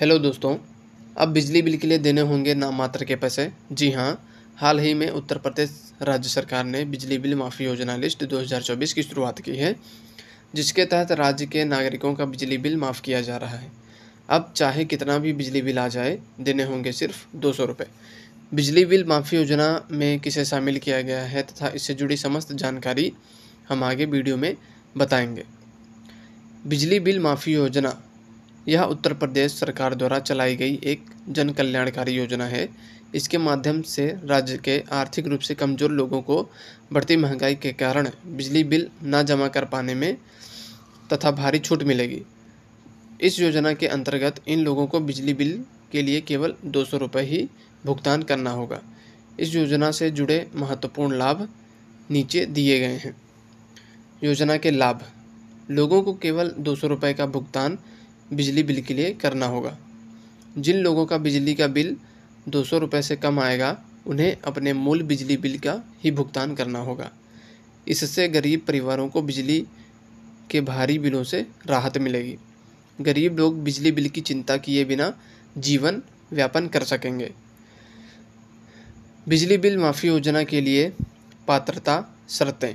Hello दोस्तों अब बिजली बिल के लिए देने होंगे मात्र के पैसे जी हाँ हाल ही में उत्तर प्रदेश राज्य सरकार ने बिजली बिल माफ़ी योजना लिस्ट 2024 की शुरुआत की है जिसके तहत राज्य के नागरिकों का बिजली बिल माफ़ किया जा रहा है अब चाहे कितना भी बिजली बिल आ जाए देने होंगे सिर्फ दो सौ रुपये बिजली बिल माफ़ी योजना में किसे शामिल किया गया है तथा इससे जुड़ी समस्त जानकारी हम आगे वीडियो में बताएंगे बिजली बिल माफ़ी योजना यह उत्तर प्रदेश सरकार द्वारा चलाई गई एक जन कल्याणकारी योजना है इसके माध्यम से राज्य के आर्थिक रूप से कमज़ोर लोगों को बढ़ती महंगाई के कारण बिजली बिल न जमा कर पाने में तथा भारी छूट मिलेगी इस योजना के अंतर्गत इन लोगों को बिजली बिल के लिए केवल दो सौ रुपये ही भुगतान करना होगा इस योजना से जुड़े महत्वपूर्ण लाभ नीचे दिए गए हैं योजना के लाभ लोगों को केवल दो सौ रुपये का भुगतान बिजली बिल के लिए करना होगा जिन लोगों का बिजली का बिल दो सौ रुपये से कम आएगा उन्हें अपने मूल बिजली बिल का ही भुगतान करना होगा इससे गरीब परिवारों को बिजली के भारी बिलों से राहत मिलेगी गरीब लोग बिजली बिल की चिंता किए बिना जीवन व्यापन कर सकेंगे बिजली बिल माफ़ी योजना के लिए पात्रता शर्तें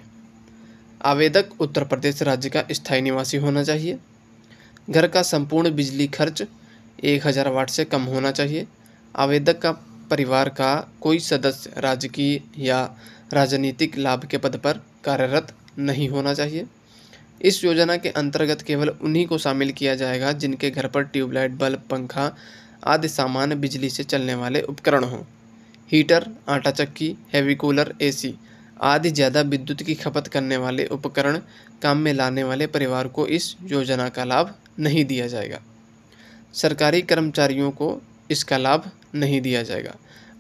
आवेदक उत्तर प्रदेश राज्य का स्थायी निवासी होना चाहिए घर का संपूर्ण बिजली खर्च एक हज़ार वाट से कम होना चाहिए आवेदक का परिवार का कोई सदस्य राजकीय या राजनीतिक लाभ के पद पर कार्यरत नहीं होना चाहिए इस योजना के अंतर्गत केवल उन्हीं को शामिल किया जाएगा जिनके घर पर ट्यूबलाइट बल्ब पंखा आदि सामान्य बिजली से चलने वाले उपकरण हों हीटर आटा चक्की हैवी कूलर एसी आदि ज़्यादा विद्युत की खपत करने वाले उपकरण काम में लाने वाले परिवार को इस योजना का लाभ नहीं दिया जाएगा सरकारी कर्मचारियों को इसका लाभ नहीं दिया जाएगा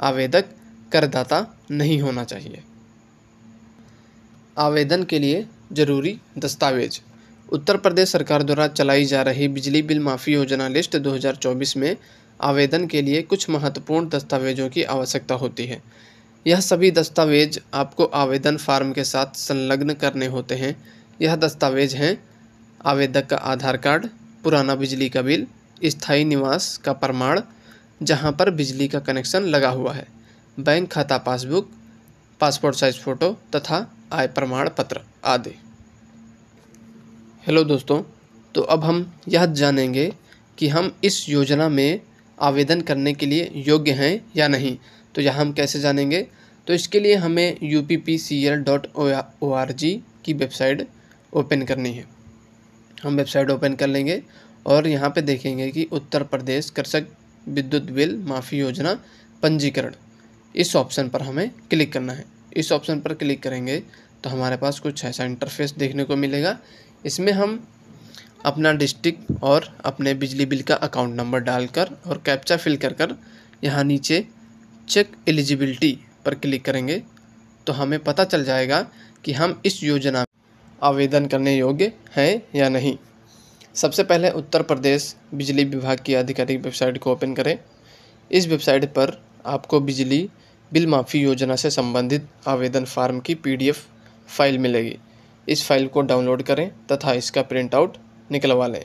आवेदक करदाता नहीं होना चाहिए आवेदन के लिए ज़रूरी दस्तावेज उत्तर प्रदेश सरकार द्वारा चलाई जा रही बिजली बिल माफ़ी योजना लिस्ट 2024 में आवेदन के लिए कुछ महत्वपूर्ण दस्तावेजों की आवश्यकता होती है यह सभी दस्तावेज आपको आवेदन फार्म के साथ संलग्न करने होते हैं यह दस्तावेज हैं आवेदक का आधार कार्ड पुराना बिजली का बिल स्थायी निवास का प्रमाण जहाँ पर बिजली का कनेक्शन लगा हुआ है बैंक खाता पासबुक पासपोर्ट साइज फ़ोटो तथा आय प्रमाण पत्र आदि हेलो दोस्तों तो अब हम यह जानेंगे कि हम इस योजना में आवेदन करने के लिए योग्य हैं या नहीं तो यहाँ हम कैसे जानेंगे तो इसके लिए हमें U P P C L dot O R G की वेबसाइट ओपन करनी है हम वेबसाइट ओपन कर लेंगे और यहाँ पे देखेंगे कि उत्तर प्रदेश कृषक विद्युत बिल माफ़ी योजना पंजीकरण इस ऑप्शन पर हमें क्लिक करना है इस ऑप्शन पर क्लिक करेंगे तो हमारे पास कुछ ऐसा इंटरफेस देखने को मिलेगा इसमें हम अपना डिस्ट्रिक्ट और अपने बिजली बिल का अकाउंट नंबर डालकर और कैप्चा फिल कर कर यहाँ नीचे चेक एलिजिबिलिटी पर क्लिक करेंगे तो हमें पता चल जाएगा कि हम इस योजना में आवेदन करने योग्य हैं या नहीं सबसे पहले उत्तर प्रदेश बिजली विभाग की आधिकारिक वेबसाइट को ओपन करें इस वेबसाइट पर आपको बिजली बिल माफ़ी योजना से संबंधित आवेदन फार्म की पीडीएफ फाइल मिलेगी इस फाइल को डाउनलोड करें तथा इसका प्रिंट आउट निकलवा लें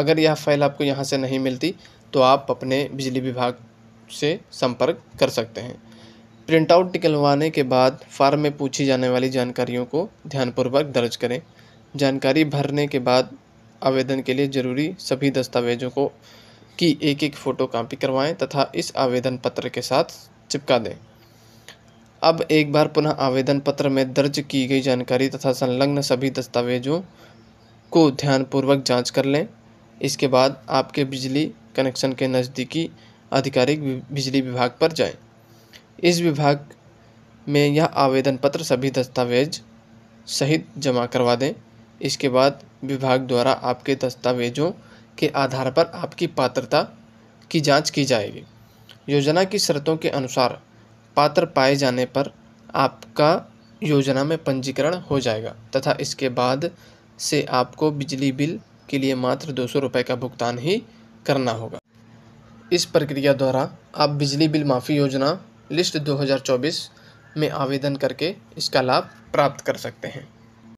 अगर यह फ़ाइल आपको यहाँ से नहीं मिलती तो आप अपने बिजली विभाग से संपर्क कर सकते हैं प्रिंटआउट निकलवाने के बाद फार्म में पूछी जाने वाली जानकारियों को ध्यानपूर्वक दर्ज करें जानकारी भरने के बाद आवेदन के लिए ज़रूरी सभी दस्तावेजों को की एक एक फ़ोटो कापी करवाएँ तथा इस आवेदन पत्र के साथ चिपका दें अब एक बार पुनः आवेदन पत्र में दर्ज की गई जानकारी तथा संलग्न सभी दस्तावेजों को ध्यानपूर्वक जांच कर लें इसके बाद आपके बिजली कनेक्शन के नज़दीकी आधिकारिक बिजली विभाग पर जाएं। इस विभाग में यह आवेदन पत्र सभी दस्तावेज सहित जमा करवा दें इसके बाद विभाग द्वारा आपके दस्तावेजों के आधार पर आपकी पात्रता की जांच की जाएगी योजना की शर्तों के अनुसार पात्र पाए जाने पर आपका योजना में पंजीकरण हो जाएगा तथा इसके बाद से आपको बिजली बिल के लिए मात्र दो सौ रुपये का भुगतान ही करना होगा इस प्रक्रिया द्वारा आप बिजली बिल माफ़ी योजना लिस्ट दो हज़ार चौबीस में आवेदन करके इसका लाभ प्राप्त कर सकते हैं